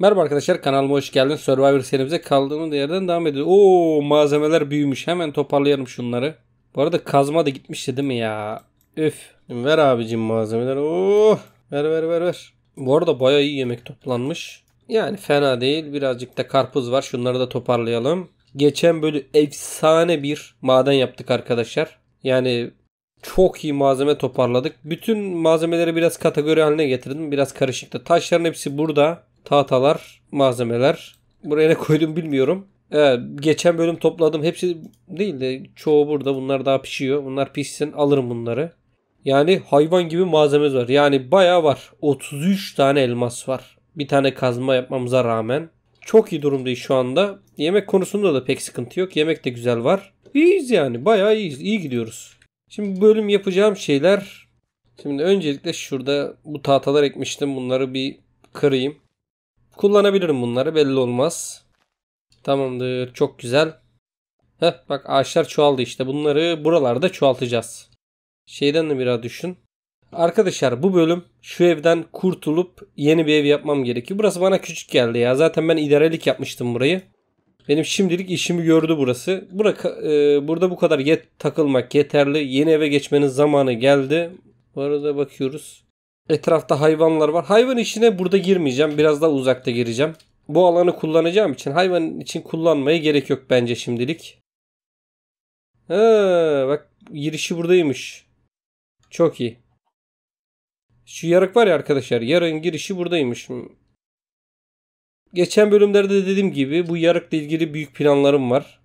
Merhaba arkadaşlar kanalıma hoş geldiniz. Survivor serimize kaldığımız yerden devam ediyor. Oo malzemeler büyümüş. Hemen toparlayalım şunları. Bu arada kazma da gitmişti değil mi ya? Üf. Ver abicim malzemeler. Oo. Ver ver ver ver. Bu arada baya iyi yemek toplanmış. Yani fena değil. Birazcık da karpuz var. Şunları da toparlayalım. Geçen böyle efsane bir maden yaptık arkadaşlar. Yani çok iyi malzeme toparladık. Bütün malzemeleri biraz kategori haline getirdim. Biraz karışıktı. Taşların hepsi burada tahtalar, malzemeler. Buraya ne koydum bilmiyorum. Evet, geçen bölüm topladım. Hepsi değil de çoğu burada. Bunlar daha pişiyor. Bunlar pişsin alırım bunları. Yani hayvan gibi malzemeler var. Yani bayağı var. 33 tane elmas var. Bir tane kazma yapmamıza rağmen. Çok iyi durumdayız şu anda. Yemek konusunda da pek sıkıntı yok. Yemek de güzel var. İyiyiz yani. Bayağı iyiyiz. İyi gidiyoruz. Şimdi bölüm yapacağım şeyler. Şimdi öncelikle şurada bu tahtalar ekmiştim. Bunları bir kırayım. Kullanabilirim bunları belli olmaz. Tamamdır çok güzel. Heh bak ağaçlar çoğaldı işte bunları buralarda çoğaltacağız. Şeyden de biraz düşün. Arkadaşlar bu bölüm şu evden kurtulup yeni bir ev yapmam gerekiyor. Burası bana küçük geldi ya. Zaten ben idarelik yapmıştım burayı. Benim şimdilik işimi gördü burası. Buraka, e, burada bu kadar yet takılmak yeterli. Yeni eve geçmenin zamanı geldi. Bu arada bakıyoruz. Etrafta hayvanlar var. Hayvan işine burada girmeyeceğim. Biraz daha uzakta gireceğim. Bu alanı kullanacağım için hayvan için kullanmaya gerek yok bence şimdilik. Ha, bak girişi buradaymış. Çok iyi. Şu yarık var ya arkadaşlar. Yarın girişi buradaymış. Geçen bölümlerde dediğim gibi bu yarıkla ilgili büyük planlarım var.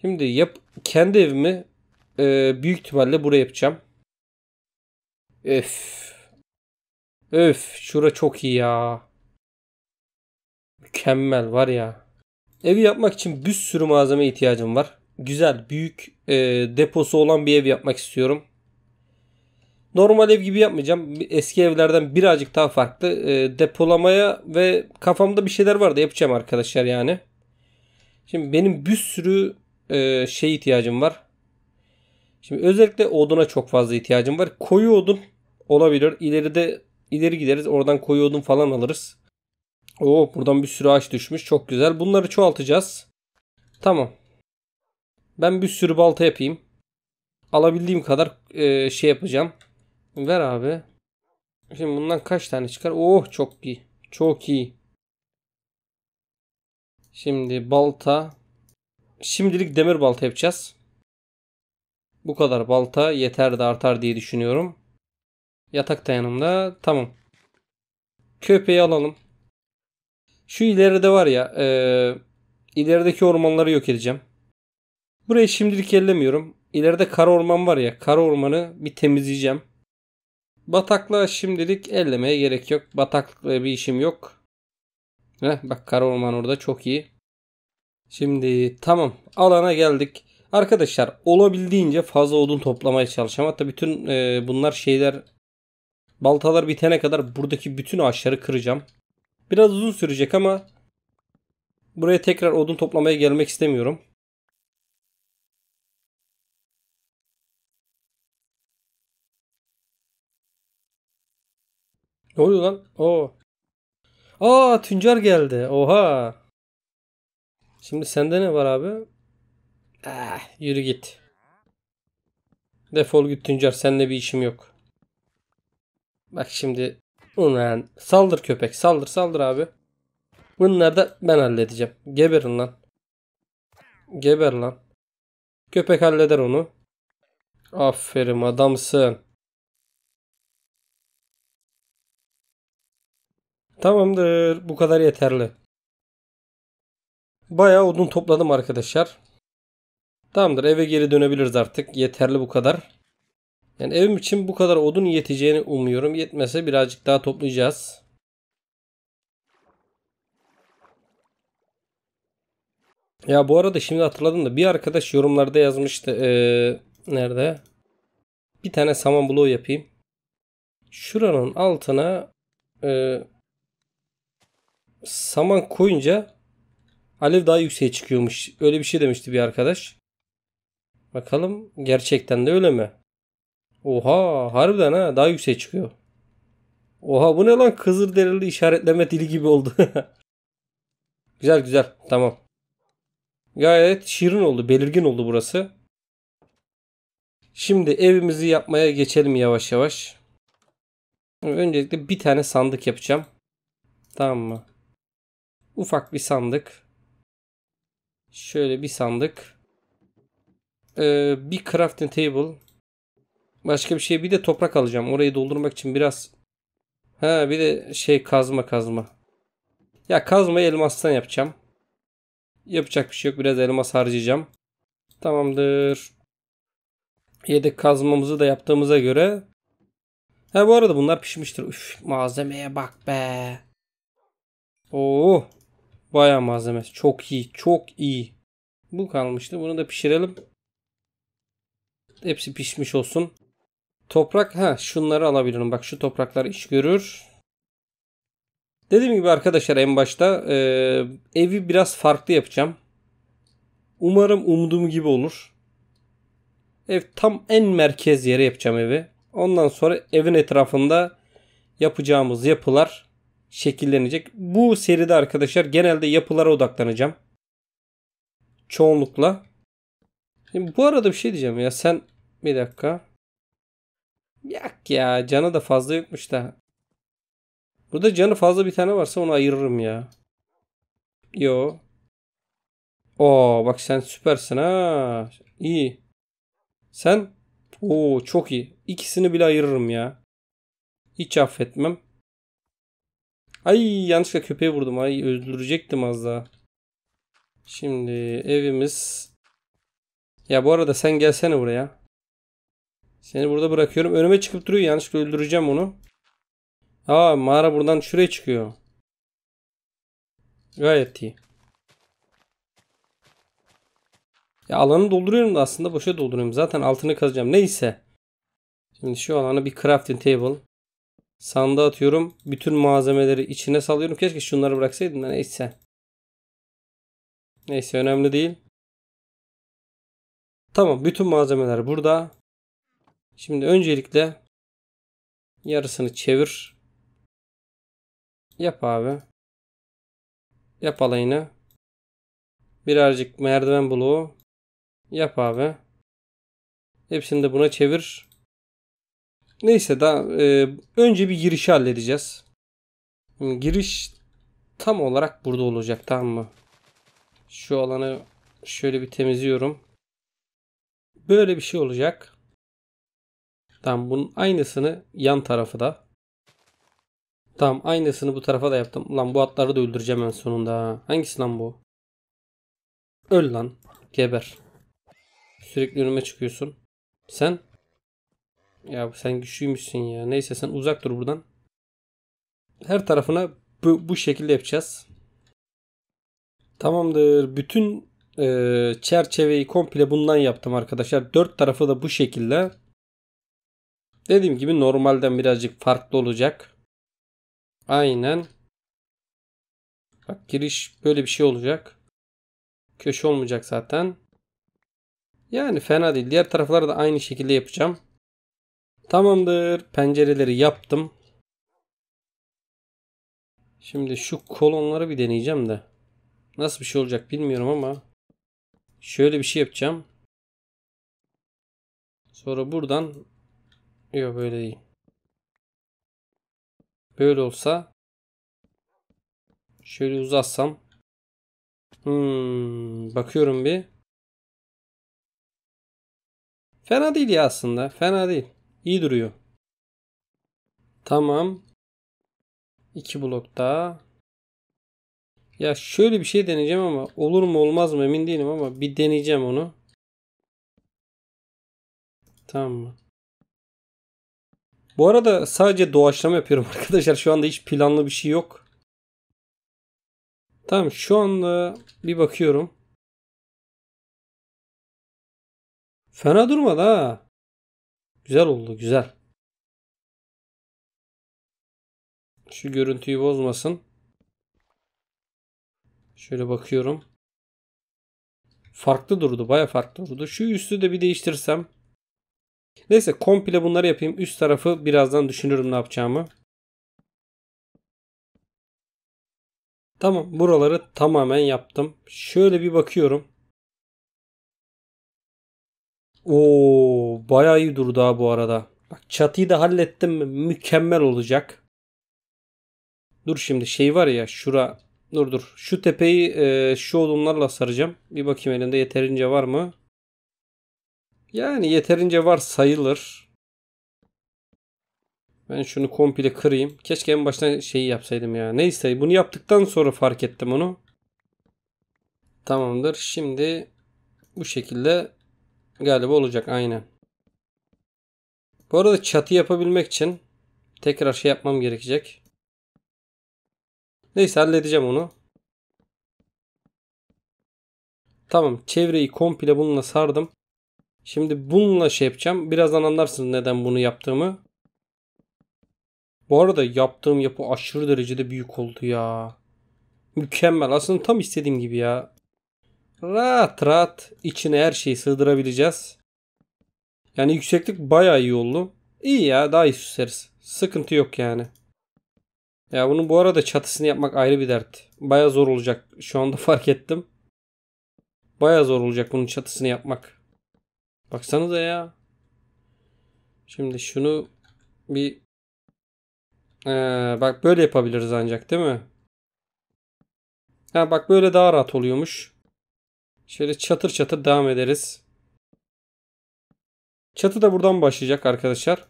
Şimdi yap kendi evimi e, büyük ihtimalle buraya yapacağım. Öf. Öf şura çok iyi ya. Mükemmel var ya. Evi yapmak için bir sürü malzeme ihtiyacım var. Güzel büyük e, deposu olan bir ev yapmak istiyorum. Normal ev gibi yapmayacağım. Eski evlerden birazcık daha farklı. E, depolamaya ve kafamda bir şeyler vardı yapacağım arkadaşlar yani. Şimdi benim bir sürü e, şey ihtiyacım var. Şimdi özellikle oduna çok fazla ihtiyacım var. Koyu odun olabilir. İleride ileri gideriz. Oradan koyu odun falan alırız. Oo buradan bir sürü ağaç düşmüş. Çok güzel. Bunları çoğaltacağız. Tamam. Ben bir sürü balta yapayım. Alabildiğim kadar e, şey yapacağım. Ver abi. Şimdi bundan kaç tane çıkar? Oh çok iyi. Çok iyi. Şimdi balta. Şimdilik demir balta yapacağız. Bu kadar balta yeter de artar diye düşünüyorum. Yatak da yanımda. Tamam. Köpeği alalım. Şu ileride var ya. E, ilerideki ormanları yok edeceğim. Burayı şimdilik ellemiyorum. İleride kara orman var ya. Kara ormanı bir temizleyeceğim. Bataklığa şimdilik ellemeye gerek yok. Bataklıkla bir işim yok. Heh, bak kara orman orada çok iyi. Şimdi tamam alana geldik. Arkadaşlar olabildiğince fazla odun toplamaya çalışacağım. Hatta bütün e, bunlar şeyler Baltalar bitene kadar buradaki bütün ağaçları kıracağım. Biraz uzun sürecek ama buraya tekrar odun toplamaya gelmek istemiyorum. Ne oluyor lan? Oo. Aa Tüncar geldi. Oha. Şimdi sende ne var abi? Ah, yürü git. Defol git Tüncar. Seninle bir işim yok. Bak şimdi ulan saldır köpek saldır saldır abi. Bunları da ben halledeceğim. Geberin lan. Geber lan. Köpek halleder onu. Aferin adamsın. Tamamdır. Bu kadar yeterli. baya odun topladım arkadaşlar. Tamamdır eve geri dönebiliriz artık. Yeterli bu kadar. Yani evim için bu kadar odun yeteceğini umuyorum. Yetmese birazcık daha toplayacağız. Ya bu arada şimdi hatırladım da bir arkadaş yorumlarda yazmıştı. Ee, nerede? Bir tane saman bloğu yapayım. Şuranın altına e, saman koyunca alev daha yükseğe çıkıyormuş. Öyle bir şey demişti bir arkadaş. Bakalım gerçekten de öyle mi? Oha harbiden ha daha yüksek çıkıyor. Oha bu ne lan kızır derili işaretleme dili gibi oldu. güzel güzel tamam. Gayet şirin oldu belirgin oldu burası. Şimdi evimizi yapmaya geçelim yavaş yavaş. Öncelikle bir tane sandık yapacağım. Tamam mı? Ufak bir sandık. Şöyle bir sandık. Ee, bir crafting table. Başka bir şey bir de toprak alacağım. Orayı doldurmak için biraz. Ha bir de şey kazma kazma. Ya kazmayı elmastan yapacağım. Yapacak bir şey yok. Biraz elmas harcayacağım. Tamamdır. Yedek kazmamızı da yaptığımıza göre. Ha bu arada bunlar pişmiştir. Üf malzemeye bak be. Oo. Baya malzeme. Çok iyi. Çok iyi. Bu kalmıştı. Bunu da pişirelim. Hepsi pişmiş olsun. Toprak ha şunları alabilirim. Bak şu topraklar iş görür. Dediğim gibi arkadaşlar en başta e, evi biraz farklı yapacağım. Umarım umduğum gibi olur. Ev tam en merkez yere yapacağım evi. Ondan sonra evin etrafında yapacağımız yapılar şekillenecek. Bu seride arkadaşlar genelde yapılara odaklanacağım. Çoğunlukla. Şimdi bu arada bir şey diyeceğim ya sen bir dakika. Yak ya canı da fazla yokmuş da. Burada canı fazla bir tane varsa onu ayırırım ya. Yo. Oo bak sen süpersin ha. İyi. Sen Oo çok iyi. İkisini bile ayırırım ya. Hiç affetmem. Ay yanlışlıkla köpeği vurdum. Ay öldürecektim az daha. Şimdi evimiz. Ya bu arada sen gelsene buraya. Seni burada bırakıyorum. Önüme çıkıp duruyor. Yanlışlıkla öldüreceğim onu. Aa mağara buradan şuraya çıkıyor. Gayet iyi. Ya alanı dolduruyorum da aslında boşa dolduruyorum. Zaten altını kazacağım. Neyse. Şimdi şu alanı bir crafting table. sanda atıyorum. Bütün malzemeleri içine salıyorum. Keşke şunları bıraksaydım da neyse. Neyse önemli değil. Tamam bütün malzemeler burada. Şimdi öncelikle yarısını çevir. Yap abi. Yap alayını. Birazcık merdiven bloğu. Yap abi. Hepsini de buna çevir. Neyse daha e, önce bir girişi halledeceğiz. giriş tam olarak burada olacak tamam mı? Şu alanı şöyle bir temizliyorum. Böyle bir şey olacak. Tamam bunun aynısını yan tarafı da. Tamam aynısını bu tarafa da yaptım. Lan bu atları da öldüreceğim en sonunda. Hangisi lan bu? Öl lan. Geber. Sürekli önüme çıkıyorsun. Sen? Ya sen güçlüymüşsün ya. Neyse sen uzak dur buradan. Her tarafına bu, bu şekilde yapacağız. Tamamdır. Bütün e, çerçeveyi komple bundan yaptım arkadaşlar. Dört tarafı da bu şekilde. Dediğim gibi normalden birazcık farklı olacak. Aynen. Bak giriş böyle bir şey olacak. Köşe olmayacak zaten. Yani fena değil. Diğer tarafları da aynı şekilde yapacağım. Tamamdır. Pencereleri yaptım. Şimdi şu kolonları bir deneyeceğim de. Nasıl bir şey olacak bilmiyorum ama. Şöyle bir şey yapacağım. Sonra buradan Yok böyle değil. Böyle olsa şöyle uzatsam hmm, bakıyorum bir fena değil ya aslında fena değil. İyi duruyor. Tamam. İki blok daha. Ya şöyle bir şey deneyeceğim ama olur mu olmaz mı emin değilim ama bir deneyeceğim onu. Tamam mı? Bu arada sadece doğaçlama yapıyorum arkadaşlar. Şu anda hiç planlı bir şey yok. Tamam şu anda bir bakıyorum. Fena durmadı ha. Güzel oldu güzel. Şu görüntüyü bozmasın. Şöyle bakıyorum. Farklı durdu. Baya farklı durdu. Şu üstü de bir değiştirsem. Neyse komple bunları yapayım. Üst tarafı birazdan düşünürüm ne yapacağımı. Tamam buraları tamamen yaptım. Şöyle bir bakıyorum. Oo bayağı iyi durdu ha bu arada. Bak çatıyı da hallettim mi mükemmel olacak. Dur şimdi şey var ya şura. Dur dur. Şu tepeyi e, şu odunlarla saracağım. Bir bakayım elimde yeterince var mı? Yani yeterince var sayılır. Ben şunu komple kırayım. Keşke en başta şeyi yapsaydım ya. Neyse bunu yaptıktan sonra fark ettim onu. Tamamdır. Şimdi bu şekilde galiba olacak aynı. Bu arada çatı yapabilmek için tekrar şey yapmam gerekecek. Neyse halledeceğim onu. Tamam çevreyi komple bununla sardım. Şimdi bununla şey yapacağım. Birazdan anlarsınız neden bunu yaptığımı. Bu arada yaptığım yapı aşırı derecede büyük oldu ya. Mükemmel. Aslında tam istediğim gibi ya. Rahat rahat içine her şeyi sığdırabileceğiz. Yani yükseklik baya iyi oldu. İyi ya daha iyi süsleriz. Sıkıntı yok yani. Ya bunun bu arada çatısını yapmak ayrı bir dert. Baya zor olacak. Şu anda fark ettim. Baya zor olacak bunun çatısını yapmak da ya. Şimdi şunu bir ee, bak böyle yapabiliriz ancak değil mi? Ha bak böyle daha rahat oluyormuş. Şöyle çatır çatır devam ederiz. Çatı da buradan başlayacak arkadaşlar.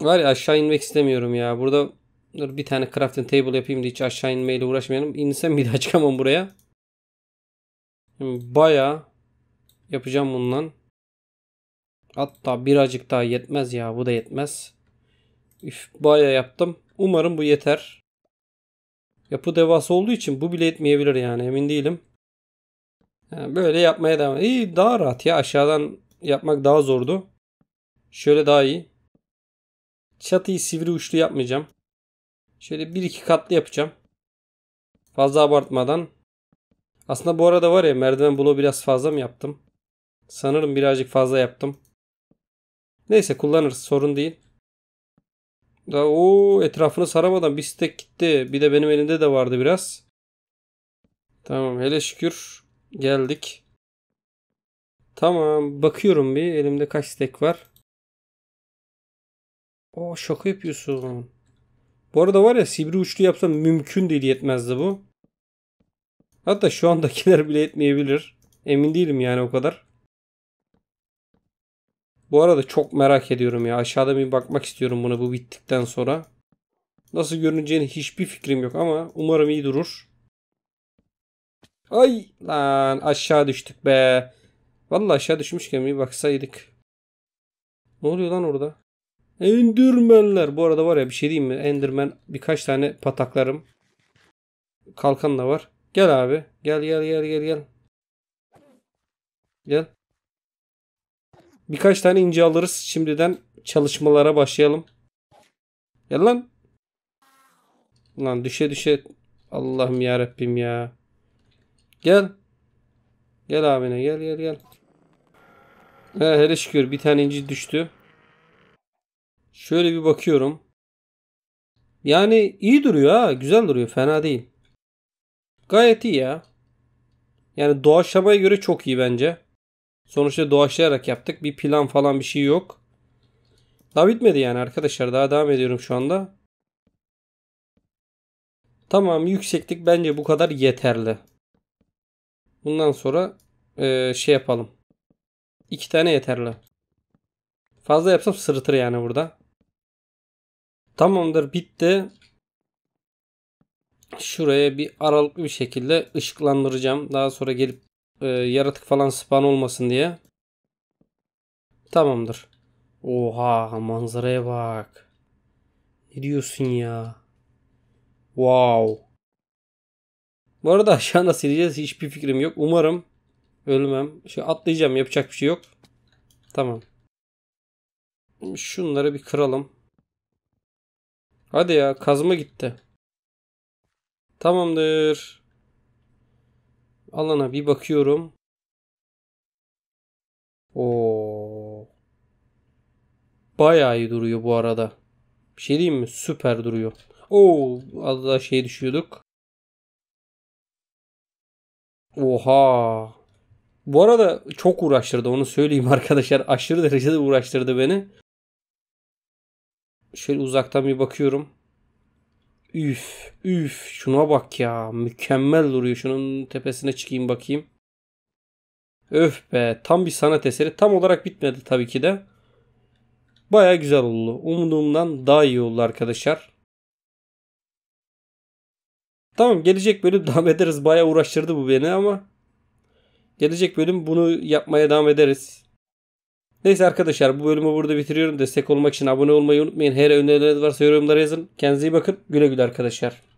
Var ya aşağı inmek istemiyorum ya. Burada dur bir tane crafting table yapayım diye hiç aşağı inmeyle uğraşmayalım. İnsem bir daha çıkamam buraya. Baya yapacağım bundan. Hatta birazcık daha yetmez ya. Bu da yetmez. Üf, baya yaptım. Umarım bu yeter. Yapı devası olduğu için bu bile yetmeyebilir yani. Emin değilim. Yani böyle yapmaya devam. İyi daha rahat ya. Aşağıdan yapmak daha zordu. Şöyle daha iyi. Çatıyı sivri uçlu yapmayacağım. Şöyle bir iki katlı yapacağım. Fazla abartmadan. Aslında bu arada var ya merdiven bloğu biraz fazla mı yaptım? Sanırım birazcık fazla yaptım. Neyse kullanırız sorun değil. o etrafını saramadan bir stek gitti. Bir de benim elimde de vardı biraz. Tamam hele şükür geldik. Tamam bakıyorum bir elimde kaç stek var. O şaka yapıyorsun. Bu arada var ya sivri uçlu yapsam mümkün değil yetmezdi bu. Hatta şu andakiler bile yetmeyebilir. Emin değilim yani o kadar. Bu arada çok merak ediyorum ya. Aşağıda bir bakmak istiyorum buna bu bittikten sonra. Nasıl görüneceğini hiçbir fikrim yok ama umarım iyi durur. Ay lan aşağı düştük be. Vallahi aşağı düşmüşken bir baksaydık. Ne oluyor lan orada? Endürmenler Bu arada var ya bir şey diyeyim mi? Endürmen birkaç tane pataklarım. Kalkan da var. Gel abi. Gel gel gel gel gel. Gel. Birkaç tane ince alırız. Şimdiden çalışmalara başlayalım. Ya lan. Lan düşe düşe. Allah'ım ya Rabbim ya. Gel. Gel abine gel gel gel. He, hele şükür bir tane inci düştü. Şöyle bir bakıyorum. Yani iyi duruyor ha. Güzel duruyor. Fena değil. Gayet iyi ya. Yani doğaçlamaya göre çok iyi bence. Sonuçta doğaçlayarak yaptık. Bir plan falan bir şey yok. Daha bitmedi yani arkadaşlar. Daha devam ediyorum şu anda. Tamam yükseklik bence bu kadar yeterli. Bundan sonra e, şey yapalım. İki tane yeterli. Fazla yapsam sırıtır yani burada. Tamamdır bitti. Şuraya bir aralıklı bir şekilde ışıklandıracağım. Daha sonra gelip e, yaratık falan spawn olmasın diye. Tamamdır. Oha manzaraya bak. Ne diyorsun ya? Wow. Bu arada aşağı nasıl gideceğiz hiçbir fikrim yok. Umarım ölmem. Şey atlayacağım yapacak bir şey yok. Tamam. Şunları bir kıralım. Hadi ya kazma gitti. Tamamdır. Alana bir bakıyorum. O bayağı iyi duruyor bu arada. Bir şey diyeyim mi? Süper duruyor. Oo, az daha şey düşüyorduk. Oha. Bu arada çok uğraştırdı onu söyleyeyim arkadaşlar. Aşırı derecede uğraştırdı beni. Şöyle uzaktan bir bakıyorum. Üf, üf. Şuna bak ya. Mükemmel duruyor. Şunun tepesine çıkayım bakayım. Öf be. Tam bir sanat eseri. Tam olarak bitmedi tabii ki de. Baya güzel oldu. Umduğumdan daha iyi oldu arkadaşlar. Tamam gelecek bölüm devam ederiz. Baya uğraştırdı bu beni ama. Gelecek bölüm bunu yapmaya devam ederiz. Neyse arkadaşlar bu bölümü burada bitiriyorum. Destek olmak için abone olmayı unutmayın. Her öneriniz varsa yorumlara yazın. Kendinize iyi bakın. Güle güle arkadaşlar.